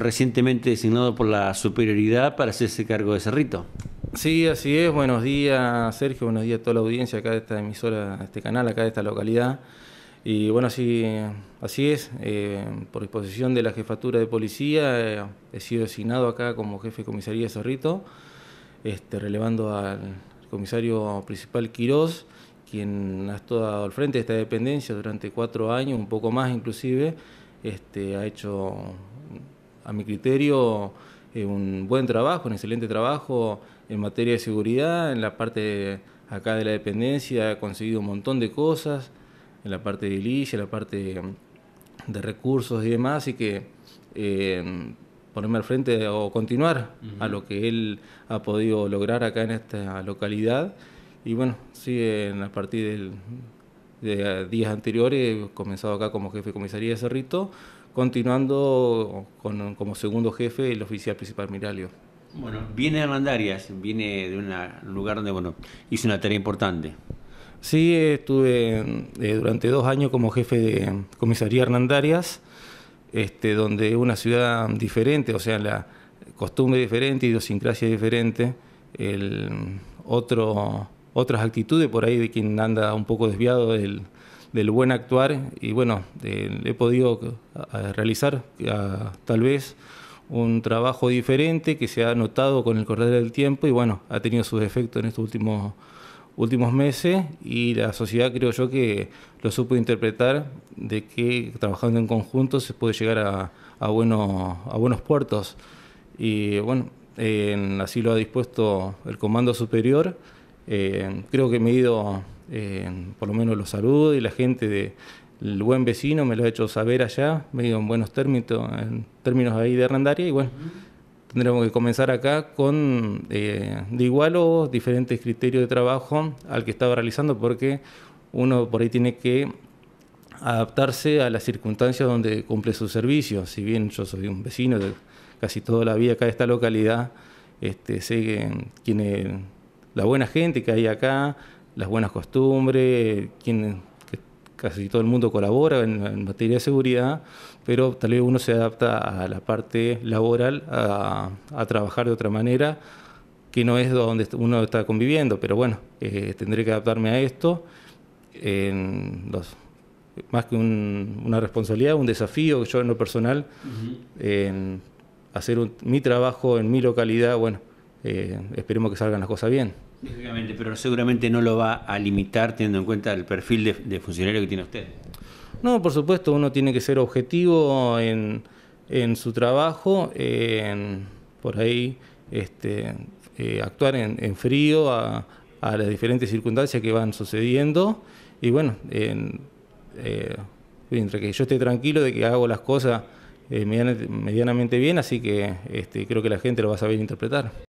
recientemente designado por la superioridad para hacerse cargo de Cerrito. Sí, así es. Buenos días, Sergio. Buenos días a toda la audiencia acá de esta emisora, de este canal, acá de esta localidad. Y bueno, así, así es. Eh, por disposición de la jefatura de policía, eh, he sido designado acá como jefe de comisaría de Cerrito, este, relevando al comisario principal Quirós, quien ha estado al frente de esta dependencia durante cuatro años, un poco más inclusive. Este, ha hecho a mi criterio, eh, un buen trabajo, un excelente trabajo en materia de seguridad, en la parte acá de la dependencia, ha conseguido un montón de cosas, en la parte de Lilla, en la parte mm, de recursos y demás, así que eh, ponerme al frente o continuar a lo que él ha podido lograr acá en esta localidad. Y bueno, sigue en la partir del, de eh, días anteriores, comenzado acá como jefe de comisaría de Cerrito, continuando como segundo jefe el oficial principal Miralio. Bueno, viene de Hernandarias, viene de un lugar donde bueno, hizo una tarea importante. Sí, estuve eh, durante dos años como jefe de comisaría Hernandarias, este, donde una ciudad diferente, o sea, la costumbre diferente, idiosincrasia diferente, el otro otras actitudes por ahí de quien anda un poco desviado del, del buen actuar y bueno, eh, he podido eh, realizar eh, tal vez un trabajo diferente que se ha notado con el correr del tiempo y bueno, ha tenido sus efectos en estos últimos, últimos meses y la sociedad creo yo que lo supo interpretar de que trabajando en conjunto se puede llegar a, a, a buenos puertos y bueno, así lo ha dispuesto el Comando Superior eh, creo que me he ido, eh, por lo menos los saludos y la gente del buen vecino me lo ha hecho saber allá, me he ido en buenos términos, en términos ahí de arrendaria y bueno, tendremos que comenzar acá con eh, de igual o diferentes criterios de trabajo al que estaba realizando porque uno por ahí tiene que adaptarse a las circunstancias donde cumple su servicio. Si bien yo soy un vecino de casi toda la vida acá de esta localidad, este, sé que, tiene la buena gente que hay acá, las buenas costumbres, quien, casi todo el mundo colabora en, materia de seguridad, pero tal vez uno se adapta a la parte laboral, a, trabajar de otra manera, que no es donde uno está conviviendo, pero bueno, eh, tendré que adaptarme a esto. más que una responsabilidad, un desafío, que yo en lo personal, en hacer mi trabajo en mi localidad, bueno, eh, esperemos que salgan las cosas bien. pero seguramente no lo va a limitar teniendo en cuenta el perfil de, funcionario que tiene usted. No, por supuesto, uno tiene que ser objetivo en, en su trabajo, por ahí este, eh, actuar en, frío a, las diferentes circunstancias que van sucediendo y bueno, eh, mientras que yo esté tranquilo de que hago las cosas medianamente bien, así que este, creo que la gente lo va a saber interpretar.